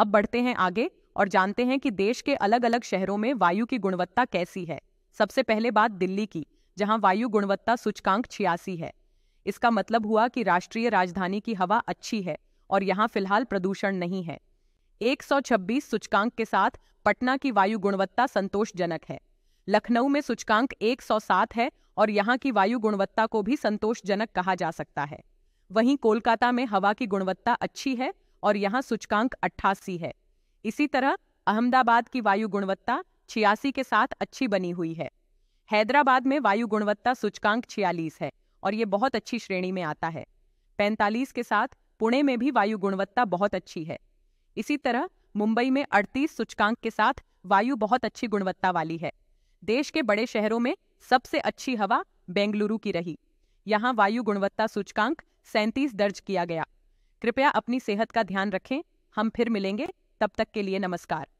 अब बढ़ते हैं आगे और जानते हैं कि देश के अलग अलग शहरों में वायु की गुणवत्ता कैसी है सबसे पहले बात दिल्ली की जहां वायु गुणवत्ता सूचकांक छियासी है इसका मतलब हुआ कि राष्ट्रीय राजधानी की हवा अच्छी है और यहाँ फिलहाल प्रदूषण नहीं है 126 सूचकांक के साथ पटना की वायु गुणवत्ता संतोषजनक है लखनऊ में सूचकांक 107 है और यहाँ की वायु गुणवत्ता को भी संतोषजनक कहा जा सकता है वहीं कोलकाता में हवा की गुणवत्ता अच्छी है और यहाँ सूचकांक अट्ठासी है इसी तरह अहमदाबाद की वायु गुणवत्ता छियासी के साथ अच्छी बनी हुई है हैदराबाद में वायु गुणवत्ता सूचकांक छियालीस है और ये बहुत अच्छी श्रेणी में आता है पैंतालीस के साथ पुणे में भी वायु गुणवत्ता बहुत अच्छी है इसी तरह मुंबई में अड़तीस सूचकांक के साथ वायु बहुत अच्छी गुणवत्ता वाली है देश के बड़े शहरों में सबसे अच्छी हवा बेंगलुरु की रही यहाँ वायु गुणवत्ता सूचकांक सैंतीस दर्ज किया गया कृपया अपनी सेहत का ध्यान रखें हम फिर मिलेंगे तब तक के लिए नमस्कार